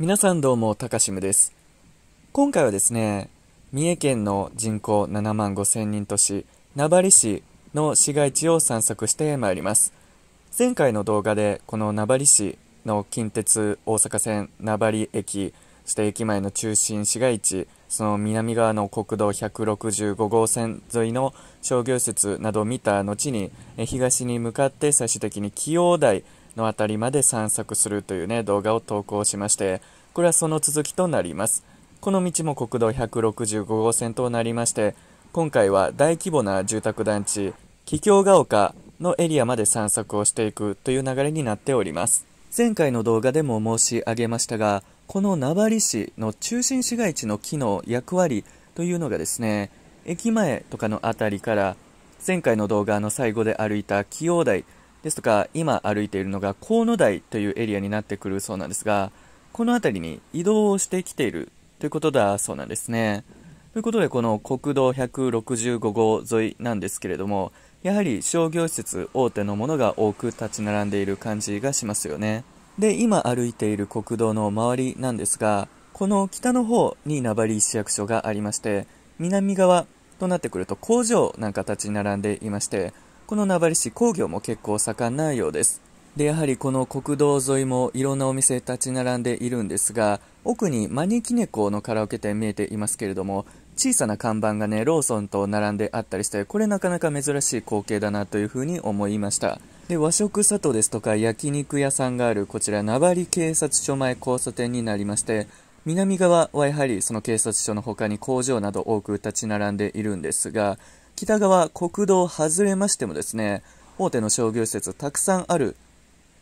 皆さんどうも、たかしむです。今回はですね、三重県の人口7万5千人都市、名張市の市街地を散策してまいります。前回の動画で、この名張市の近鉄大阪線名張駅、そして駅前の中心市街地、その南側の国道165号線沿いの商業施設などを見た後に、東に向かって最終的に用台の辺りまで散策するというね、動画を投稿しまして、これはその続きとなります。この道も国道165号線となりまして、今回は大規模な住宅団地、桔梗が丘のエリアまで散策をしていくという流れになっております。前回の動画でも申し上げましたが、この名張市の中心市街地の機能、役割というのがですね、駅前とかの辺りから、前回の動画の最後で歩いた清台ですとか今歩いているのが河野台というエリアになってくるそうなんですがこの辺りに移動をしてきているということだそうなんですね。ということでこの国道165号沿いなんですけれどもやはり商業施設大手のものが多く立ち並んでいる感じがしますよね。で今歩いている国道の周りなんですがこの北の方に名張市役所がありまして南側となってくると工場なんか立ち並んでいましてこの名張市工業も結構盛んなようです。で、やはりこの国道沿いもいろんなお店立ち並んでいるんですが、奥に招き猫のカラオケ店見えていますけれども、小さな看板がね、ローソンと並んであったりして、これなかなか珍しい光景だなというふうに思いました。で、和食里ですとか焼肉屋さんがあるこちら、名張警察署前交差点になりまして、南側はやはりその警察署の他に工場など多く立ち並んでいるんですが、北側国道外れましてもですね大手の商業施設たくさんある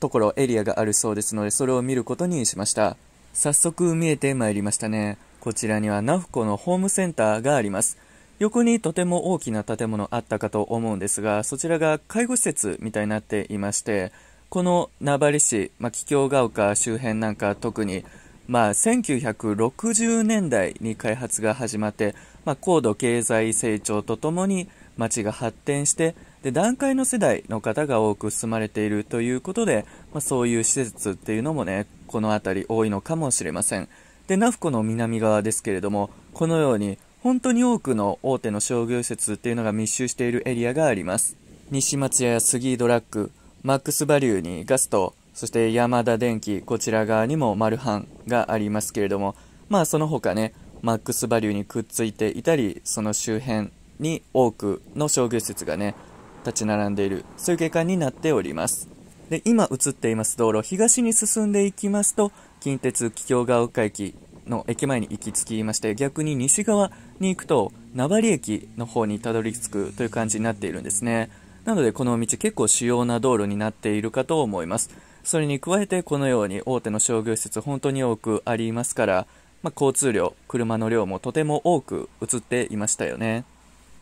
ところエリアがあるそうですのでそれを見ることにしました早速見えてまいりましたねこちらにはナフコのホームセンターがあります横にとても大きな建物あったかと思うんですがそちらが介護施設みたいになっていましてこの名張市、まあ、桔梗が丘周辺なんか特に、まあ、1960年代に開発が始まってまあ、高度経済成長とともに町が発展してで団塊の世代の方が多く住まれているということで、まあ、そういう施設っていうのもねこの辺り多いのかもしれませんでナフコの南側ですけれどもこのように本当に多くの大手の商業施設っていうのが密集しているエリアがあります西松屋や杉ドラッグマックスバリューにガストそして山田電機こちら側にもマルハンがありますけれどもまあその他ねマックスバリューにくっついていたりその周辺に多くの商業施設がね立ち並んでいるそういう景観になっておりますで今映っています道路東に進んでいきますと近鉄桔梗が丘駅の駅前に行き着きまして逆に西側に行くと名張駅の方にたどり着くという感じになっているんですねなのでこの道結構主要な道路になっているかと思いますそれに加えてこのように大手の商業施設本当に多くありますからまあ、交通量、車の量もとても多く映っていましたよね。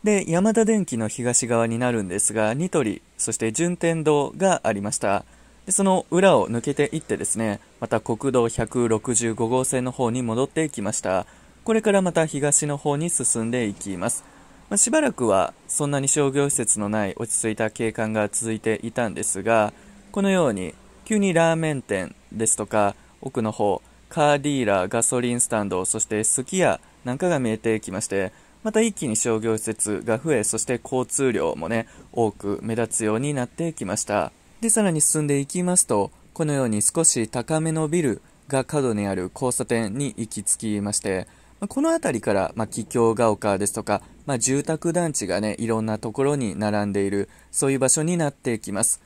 で、山田電機の東側になるんですが、ニトリ、そして順天堂がありました。でその裏を抜けていってですね、また国道165号線の方に戻っていきました。これからまた東の方に進んでいきます。まあ、しばらくはそんなに商業施設のない落ち着いた景観が続いていたんですが、このように急にラーメン店ですとか、奥の方、カーディーラー、ガソリンスタンド、そしてすき家なんかが見えてきまして、また一気に商業施設が増え、そして交通量もね、多く目立つようになってきました。で、さらに進んでいきますと、このように少し高めのビルが角にある交差点に行き着きまして、この辺りから、まあ、桔梗が丘ですとか、まあ、住宅団地がね、いろんなところに並んでいる、そういう場所になっていきます。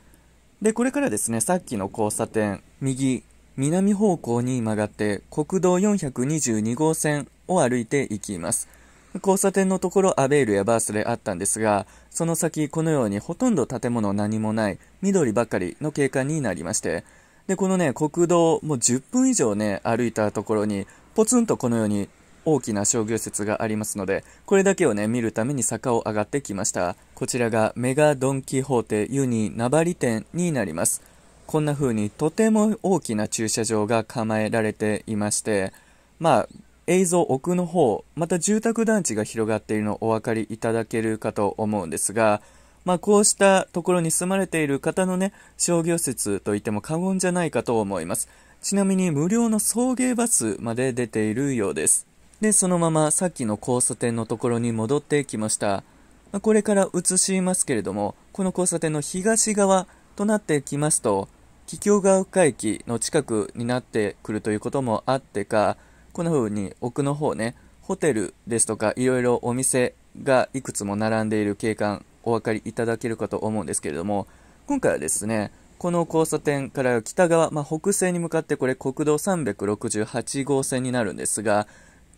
で、これからですね、さっきの交差点、右南方向に曲がって国道422号線を歩いていきます。交差点のところアベールやバースであったんですが、その先このようにほとんど建物何もない緑ばかりの景観になりまして、で、このね、国道もう10分以上ね、歩いたところにポツンとこのように大きな商業施設がありますので、これだけをね、見るために坂を上がってきました。こちらがメガドンキホーテユニナバリ店になります。こんな風にとても大きな駐車場が構えられていまして、まあ、映像奥の方、また住宅団地が広がっているのをお分かりいただけるかと思うんですが、まあ、こうしたところに住まれている方のね、商業施設といっても過言じゃないかと思います。ちなみに無料の送迎バスまで出ているようです。で、そのままさっきの交差点のところに戻ってきました。これから映しますけれども、この交差点の東側、となってきますと、気境が丘駅の近くになってくるということもあってか、こんな風に奥の方ね、ホテルですとかいろいろお店がいくつも並んでいる景観、お分かりいただけるかと思うんですけれども、今回はですね、この交差点から北側、まあ、北西に向かってこれ国道368号線になるんですが、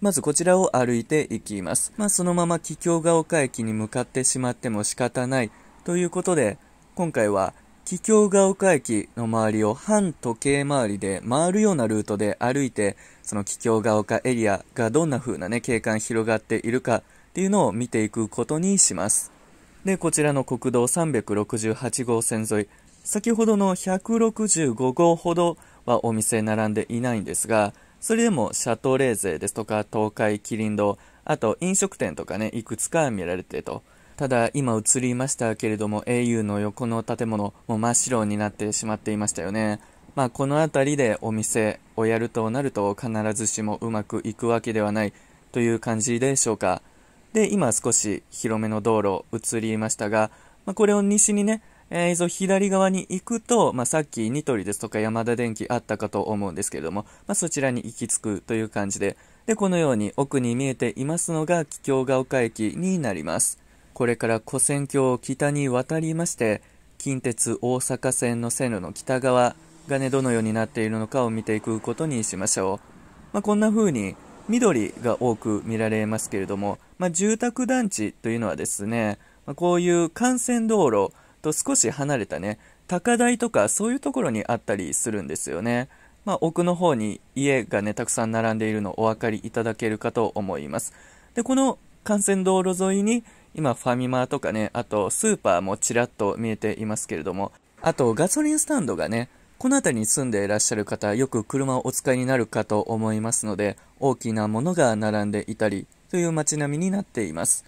まずこちらを歩いていきます。まあ、そのまま桔梗が丘駅に向かってしまっても仕方ないということで、今回は気境が丘駅の周りを反時計回りで回るようなルートで歩いて、その気境が丘エリアがどんな風なね、景観広がっているかっていうのを見ていくことにします。で、こちらの国道368号線沿い、先ほどの165号ほどはお店並んでいないんですが、それでもシャトレーゼですとか東海キリンあと飲食店とかね、いくつか見られてと。ただ今映りましたけれども au の横の建物も真っ白になってしまっていましたよねまあこの辺りでお店をやるとなると必ずしもうまくいくわけではないという感じでしょうかで今少し広めの道路映りましたが、まあ、これを西にねえー、左側に行くと、まあ、さっきニトリですとか山田電機あったかと思うんですけれども、まあ、そちらに行き着くという感じで、で、このように奥に見えていますのが、桔梗が丘駅になります。これから古戦橋を北に渡りまして、近鉄大阪線の線路の北側がね、どのようになっているのかを見ていくことにしましょう。まあ、こんな風に緑が多く見られますけれども、まあ、住宅団地というのはですね、まあ、こういう幹線道路と少し離れたね、高台とかそういうところにあったりするんですよね。まあ、奥の方に家がね、たくさん並んでいるのをお分かりいただけるかと思います。で、この幹線道路沿いに今ファミマとかね、あとスーパーもちらっと見えていますけれども、あとガソリンスタンドがね、この辺りに住んでいらっしゃる方、よく車をお使いになるかと思いますので、大きなものが並んでいたりという街並みになっています。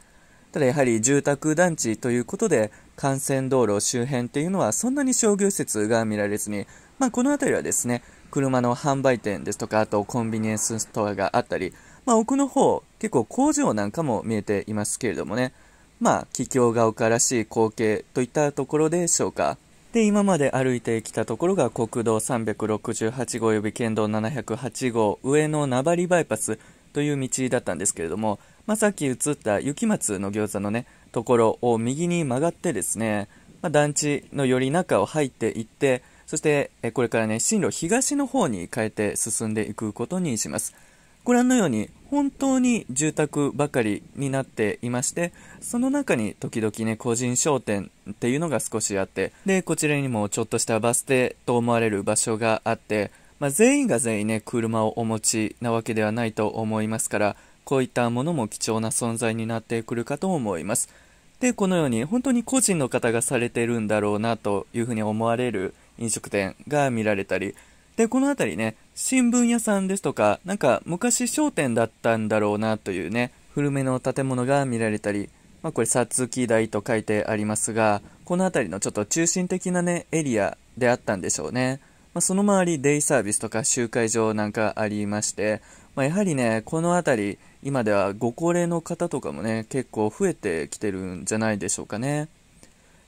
ただやはり住宅団地ということで、幹線道路周辺っていうのはそんなに商業施設が見られずに、まあ、この辺りはですね、車の販売店ですとか、あとコンビニエンスストアがあったり、まあ、奥の方、結構工場なんかも見えていますけれどもね、まあ、桔梗が丘らしい光景といったところでしょうか。で、今まで歩いてきたところが国道368号及び県道708号上の名張バイパスという道だったんですけれども、まあ、さっき映った雪松の餃子のね、ところを右に曲がってですね、まあ、団地のより中を入っていって、そして、これからね、進路東の方に変えて進んでいくことにします。ご覧のように本当に住宅ばかりになっていましてその中に時々ね個人商店っていうのが少しあってでこちらにもちょっとしたバス停と思われる場所があって、まあ、全員が全員ね車をお持ちなわけではないと思いますからこういったものも貴重な存在になってくるかと思いますでこのように本当に個人の方がされてるんだろうなというふうに思われる飲食店が見られたりで、この辺りね、新聞屋さんですとか、なんか昔商店だったんだろうなというね、古めの建物が見られたり、まあ、これ、さつき台と書いてありますが、この辺りのちょっと中心的なね、エリアであったんでしょうね。まあ、その周り、デイサービスとか集会場なんかありまして、まあ、やはりね、この辺り、今ではご高齢の方とかもね、結構増えてきてるんじゃないでしょうかね。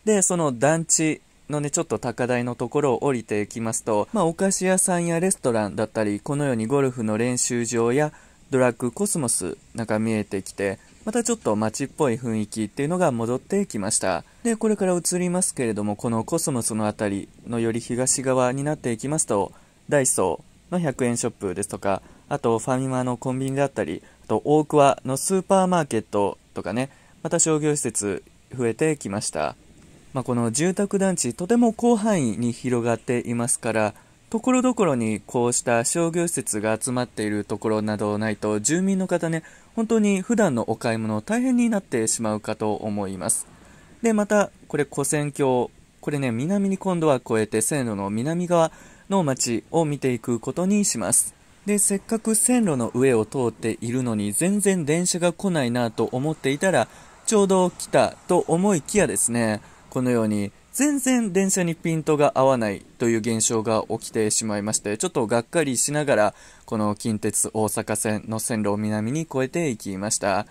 で、その団地のね、ちょっと高台のところを降りていきますと、まあ、お菓子屋さんやレストランだったり、このようにゴルフの練習場やドラッグコスモスなんか見えてきて、またちょっと街っぽい雰囲気っていうのが戻ってきました。で、これから移りますけれども、このコスモスの辺りのより東側になっていきますと、ダイソーの100円ショップですとか、あとファミマのコンビニだったり、あと大桑のスーパーマーケットとかね、また商業施設増えてきました。まあ、この住宅団地とても広範囲に広がっていますからところどころにこうした商業施設が集まっているところなどないと住民の方ね本当に普段のお買い物大変になってしまうかと思いますでまたこれ古戦橋これね南に今度は越えて線路の南側の町を見ていくことにしますでせっかく線路の上を通っているのに全然電車が来ないなと思っていたらちょうど来たと思いきやですねこのように全然電車にピントが合わないという現象が起きてしまいましてちょっとがっかりしながらこの近鉄大阪線の線路を南に越えていきました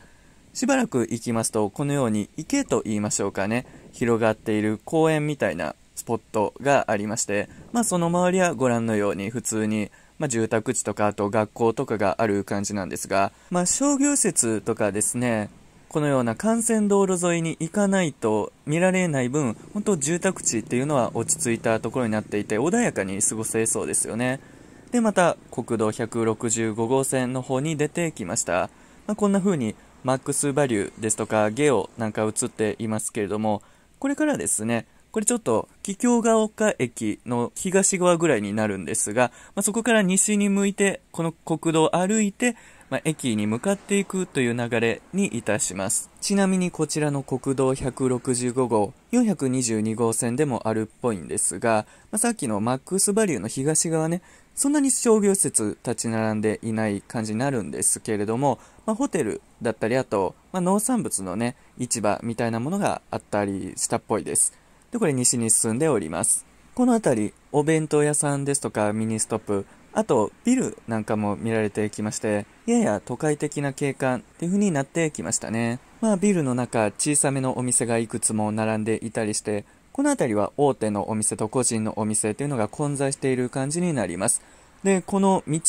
しばらく行きますとこのように池と言いましょうかね広がっている公園みたいなスポットがありまして、まあ、その周りはご覧のように普通にまあ、住宅地とかあと学校とかがある感じなんですが、まあ、商業施設とかですねこのような幹線道路沿いに行かないと見られない分、本当住宅地っていうのは落ち着いたところになっていて、穏やかに過ごせそうですよね。で、また国道165号線の方に出てきました。まあ、こんな風にマックスバリューですとかゲオなんか映っていますけれども、これからですね、これちょっと、桔梗が丘駅の東側ぐらいになるんですが、まあ、そこから西に向いて、この国道を歩いて、まあ、駅に向かっていくという流れにいたします。ちなみにこちらの国道165号、422号線でもあるっぽいんですが、まあ、さっきのマックスバリューの東側ね、そんなに商業施設立ち並んでいない感じになるんですけれども、まあ、ホテルだったり、あと、まあ、農産物のね、市場みたいなものがあったりしたっぽいです。で、これ西に進んでおります。この辺り、お弁当屋さんですとかミニストップ、あとビルなんかも見られてきまして、やや都会的な景観っていう風になってきましたね。まあビルの中、小さめのお店がいくつも並んでいたりして、この辺りは大手のお店と個人のお店というのが混在している感じになります。で、この道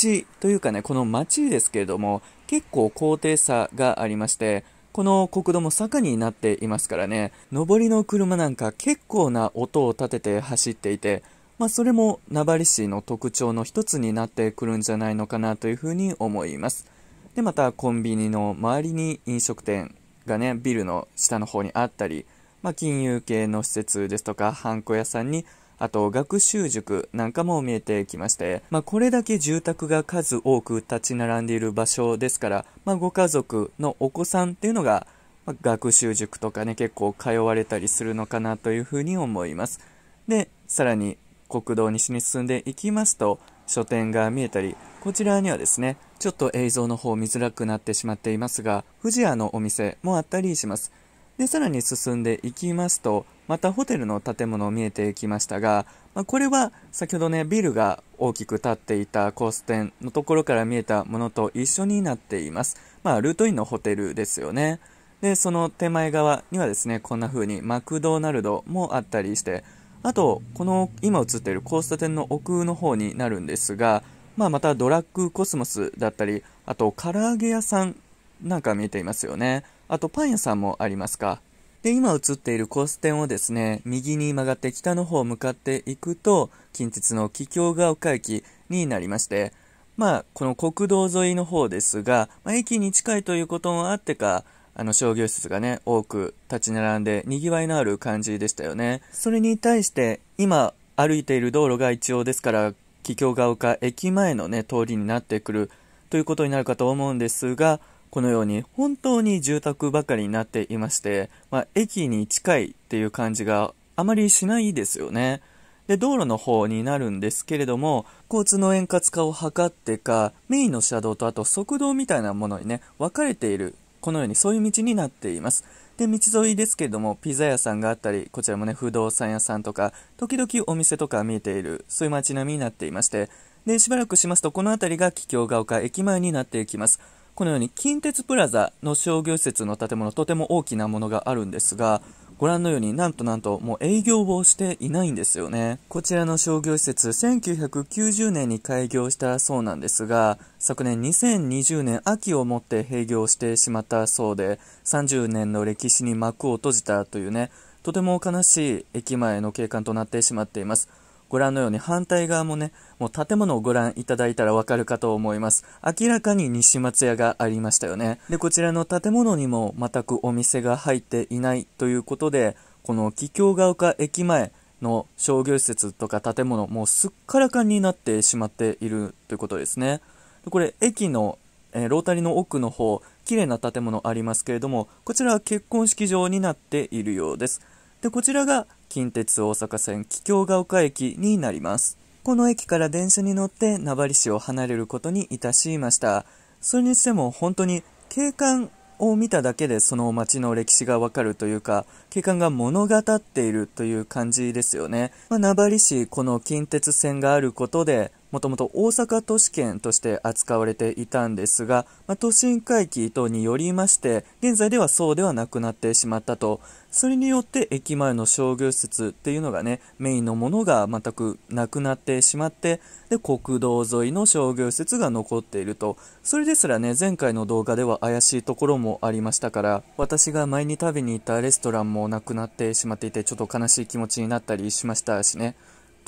というかね、この街ですけれども、結構高低差がありまして、この国道も坂になっていますからね、上りの車なんか結構な音を立てて走っていて、まあ、それも名張市の特徴の一つになってくるんじゃないのかなというふうに思います。で、またコンビニの周りに飲食店がね、ビルの下の方にあったり、まあ、金融系の施設ですとか、ハンコ屋さんにあと学習塾なんかも見えてきまして、まあ、これだけ住宅が数多く立ち並んでいる場所ですから、まあ、ご家族のお子さんっていうのが、ま学習塾とかね結構通われたりするのかなというふうに思いますでさらに国道西に進んでいきますと書店が見えたりこちらにはですねちょっと映像の方見づらくなってしまっていますが不二家のお店もあったりしますでさらに進んでいきますとまたホテルの建物見えてきましたが、まあ、これは先ほどね、ビルが大きく建っていたコース店のところから見えたものと一緒になっています。まあ、ルートインのホテルですよね。で、その手前側にはですね、こんな風にマクドナルドもあったりして、あと、この今映っている交差点の奥の方になるんですが、まあ、またドラッグコスモスだったり、あと唐揚げ屋さんなんか見えていますよね。あとパン屋さんもありますか。で、今映っている交差点をですね、右に曲がって北の方向かっていくと、近鉄の桔梗が丘駅になりまして、まあ、この国道沿いの方ですが、まあ、駅に近いということもあってか、あの商業施設がね、多く立ち並んで賑わいのある感じでしたよね。それに対して、今歩いている道路が一応ですから、桔梗が丘駅前のね、通りになってくるということになるかと思うんですが、このように本当に住宅ばかりになっていまして、まあ、駅に近いっていう感じがあまりしないですよね。で、道路の方になるんですけれども、交通の円滑化を図ってか、メインの車道とあと速道みたいなものにね、分かれている、このようにそういう道になっています。で、道沿いですけれども、ピザ屋さんがあったり、こちらもね、不動産屋さんとか、時々お店とか見えている、そういう街並みになっていまして、で、しばらくしますと、この辺りが桔梗が丘駅前になっていきます。このように近鉄プラザの商業施設の建物、とても大きなものがあるんですが、ご覧のようになんとなんともう営業をしていないんですよね。こちらの商業施設、1990年に開業したそうなんですが、昨年2020年秋をもって閉業してしまったそうで、30年の歴史に幕を閉じたというね、とても悲しい駅前の景観となってしまっています。ご覧のように反対側もね、もう建物をご覧いただいたらわかるかと思います。明らかに西松屋がありましたよね。で、こちらの建物にも全くお店が入っていないということで、この桔梗が丘駅前の商業施設とか建物、もうすっからかんになってしまっているということですね。でこれ、駅の、えー、ロータリーの奥の方、綺麗な建物ありますけれども、こちらは結婚式場になっているようです。で、こちらが近鉄大阪線桔梗が丘駅になります。この駅から電車に乗って名張市を離れることにいたしました。それにしても本当に景観を見ただけでその街の歴史がわかるというか、景観が物語っているという感じですよね。まあ、名張市、この近鉄線があることで、もともと大阪都市圏として扱われていたんですが、まあ、都心回帰等によりまして、現在ではそうではなくなってしまったと。それによって駅前の商業施設っていうのがね、メインのものが全くなくなってしまって、で、国道沿いの商業施設が残っていると。それですらね、前回の動画では怪しいところもありましたから、私が前に食べに行ったレストランもなくなってしまっていて、ちょっと悲しい気持ちになったりしましたしね。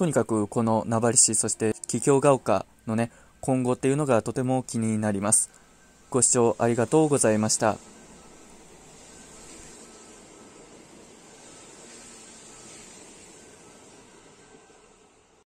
とにかくこの名張市、そして桔梗が丘のね、今後っていうのがとても気になります。ご視聴ありがとうございました。